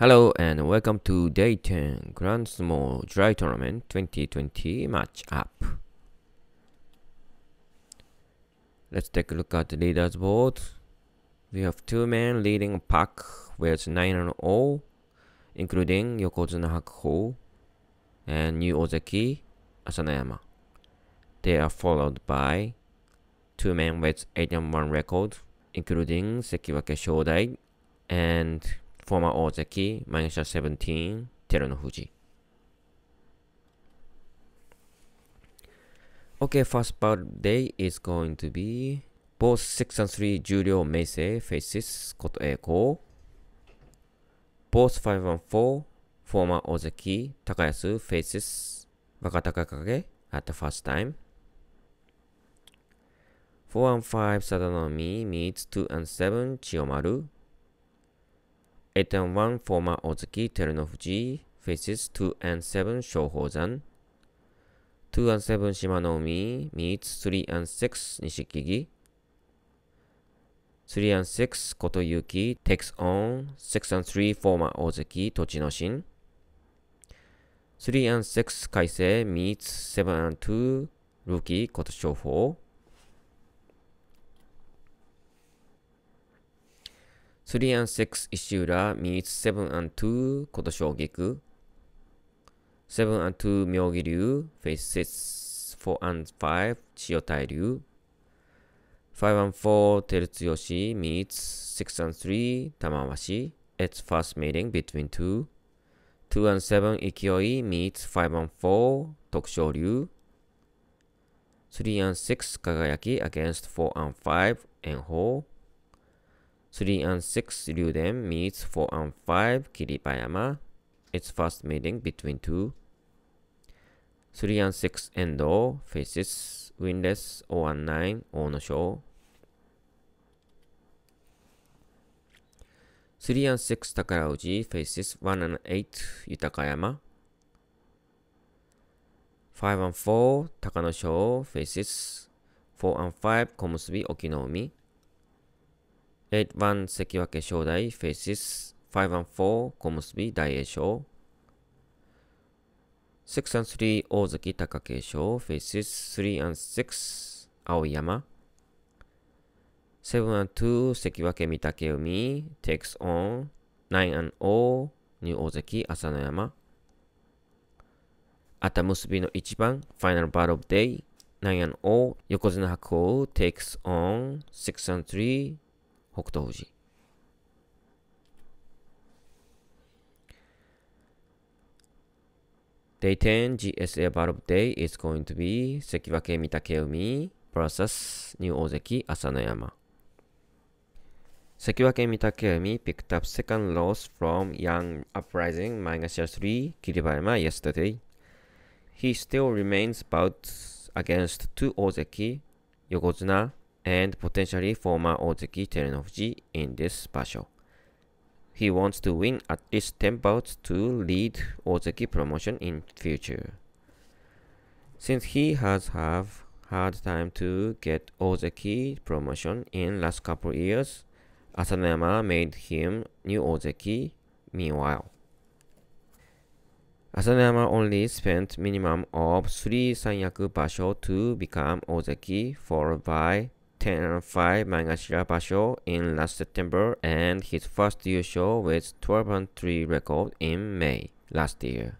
Hello and welcome to day 10 Grand Small Dry Tournament 2020 match up. Let's take a look at the leaders board. We have two men leading a pack with 9 and 0, including Yokozuna Hakuho and New Ozeki Asanayama. They are followed by two men with 8 and 1 record, including Sekiwake Shodai and former 大関、マイシャ17、照ノ富士。Okay, first bout day is going to be both 6 and 3 Julio m e i s e faces Koto Eiko. Both 5 and 4 former Ozeki Takayasu faces Wakataka Kage at the first time. 4 and 5 Sadanomi meets 2 and 7 Chiyomaru 8.1 former Ozuki t e r n o f u j i faces 2 and 7 Shohozan 2 and 7 Shimanomi meets 3 and 6 Nishikigi 3 and 6 Kotoyuki takes on 6 and 3 former Ozuki Tochinoshin 3 and 6 k a i s e meets 7 and 2 Rookie Kotoshofo 3 and 6 i s h u e a meets 7 and 2こと衝撃7 and 2妙義流 faces 4 and 5 i 代 y u 5 and 4 Terutsuyoshi meets 6 and 3 s h its first meeting between two 2 and 7勢い meets 5 and 4 r y 流3 and 6輝き against 4 and 5炎鵬3 and 6 Ryuden meets 4 and 5 Kiribayama. Its first meeting between two. 3 and 6 Endo faces winless 0 and 9 Onosho. 3 and 6 Takarauji faces 1 and 8 Yutakayama. 5 and 4 Takanosho faces 4 and 5 Komusubi Okinomi. 8番関脇正代フェイシス5-1-4小結大栄翔6-3大関貴景勝フェイシス3-6青山7-2関脇御嶽海 takes on 9-0に大関朝乃山あた結びの一番ファイナルバトルデイ9-0横綱白鵬 takes on 6-3北勝富士。Day 10 GSA Battle Day is going to be 関脇御嶽海 vs ニュー大関朝乃山。関脇御嶽海 picked up second loss from Young Uprising minus three Kiribayama yesterday. He still remains bouts against two 大関横綱 and potentially former Ozeki Terenofuji in this basho. He wants to win at least 10 bouts to lead Ozeki promotion in future. Since he has have hard time to get Ozeki promotion in last couple years, Asanayama made him new Ozeki meanwhile. Asanayama only spent minimum of 3 sanyaku basho to become Ozeki followed by 10 5 Mangashira Basho in last September and his first U show with 12 and 3 record in May last year.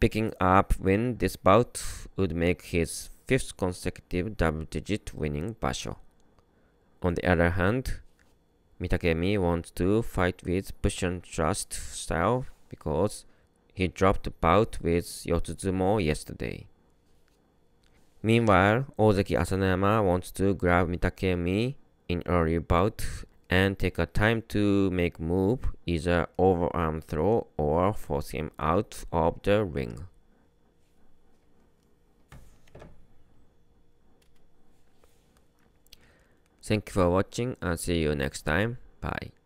Picking up win this bout would make his fifth consecutive double-digit winning Basho. On the other hand, Mitakemi wants to fight with push and thrust style because he dropped bout with Yotsuzumo yesterday. Meanwhile, Ozaki Asanayama wants to grab Mitakemi in early bout and take a time to make move, either overarm throw or force him out of the ring. Thank you for watching and see you next time. Bye.